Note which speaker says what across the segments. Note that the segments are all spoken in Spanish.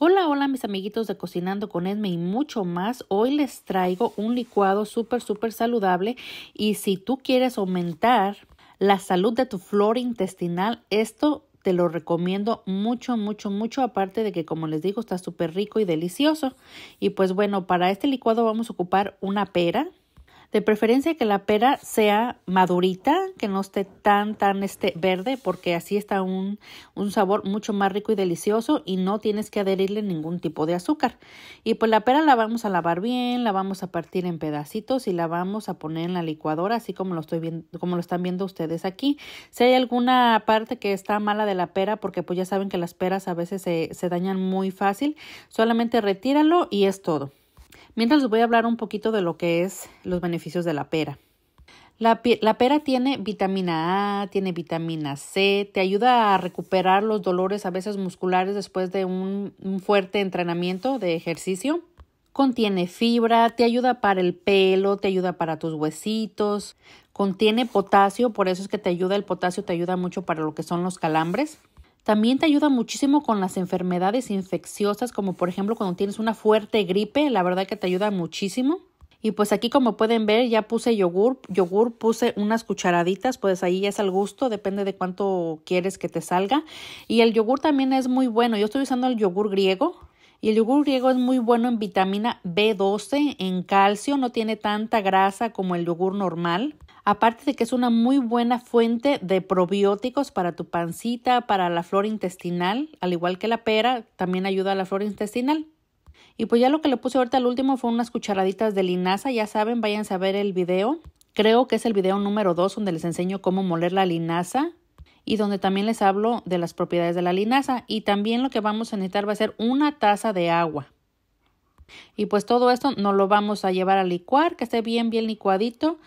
Speaker 1: Hola, hola mis amiguitos de Cocinando con Edme y mucho más. Hoy les traigo un licuado súper, súper saludable y si tú quieres aumentar la salud de tu flora intestinal, esto te lo recomiendo mucho, mucho, mucho, aparte de que como les digo está súper rico y delicioso. Y pues bueno, para este licuado vamos a ocupar una pera, de preferencia que la pera sea madurita, que no esté tan, tan este, verde, porque así está un, sabor mucho más rico y delicioso y no tienes que adherirle ningún tipo de azúcar. Y pues la pera la vamos a lavar bien, la vamos a partir en pedacitos y la vamos a poner en la licuadora, así como lo, estoy viendo, como lo están viendo ustedes aquí. Si hay alguna parte que está mala de la pera, porque pues ya saben que las peras a veces se, se dañan muy fácil, solamente retíralo y es todo. Mientras les voy a hablar un poquito de lo que es los beneficios de la pera. La, pera tiene vitamina A, tiene vitamina C, te ayuda a recuperar los dolores a veces musculares después de un, un fuerte entrenamiento de ejercicio. Contiene fibra, te ayuda para el pelo, te ayuda para tus huesitos. Contiene potasio, por eso es que te ayuda el potasio, te ayuda mucho para lo que son los calambres. También te ayuda muchísimo con las enfermedades infecciosas, como por ejemplo cuando tienes una fuerte gripe, la verdad que te ayuda muchísimo. Y pues aquí como pueden ver ya puse yogur, yogur puse unas cucharaditas, pues ahí es al gusto, depende de cuánto quieres que te salga. Y el yogur también es muy bueno, yo estoy usando el yogur griego. Y el yogur griego es muy bueno en vitamina B12, en calcio, no tiene tanta grasa como el yogur normal. Aparte de que es una muy buena fuente de probióticos para tu pancita, para la flora intestinal, al igual que la pera, también ayuda a la flora intestinal. Y pues ya lo que le puse ahorita al último fue unas cucharaditas de linaza, ya saben, vayan a ver el video. Creo que es el video número 2 donde les enseño cómo moler la linaza y donde también les hablo de las propiedades de la linaza. Y también lo que vamos a necesitar va a ser una taza de agua. Y pues todo esto nos lo vamos a llevar a licuar, que esté bien, bien licuadito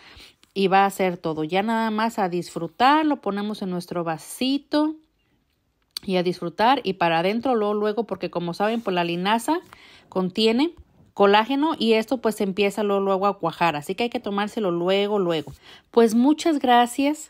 Speaker 1: y va a ser todo. Ya nada más a disfrutar, lo ponemos en nuestro vasito y a disfrutar y para adentro luego, luego porque como saben por pues la linaza contiene colágeno y esto pues empieza luego a cuajar, así que hay que tomárselo luego, luego. Pues muchas gracias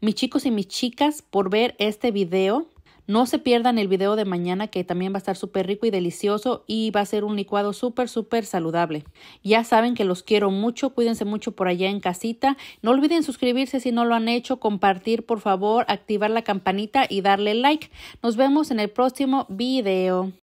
Speaker 1: mis chicos y mis chicas por ver este video. No se pierdan el video de mañana que también va a estar súper rico y delicioso y va a ser un licuado súper, súper saludable. Ya saben que los quiero mucho, cuídense mucho por allá en casita. No olviden suscribirse si no lo han hecho, compartir por favor, activar la campanita y darle like. Nos vemos en el próximo video.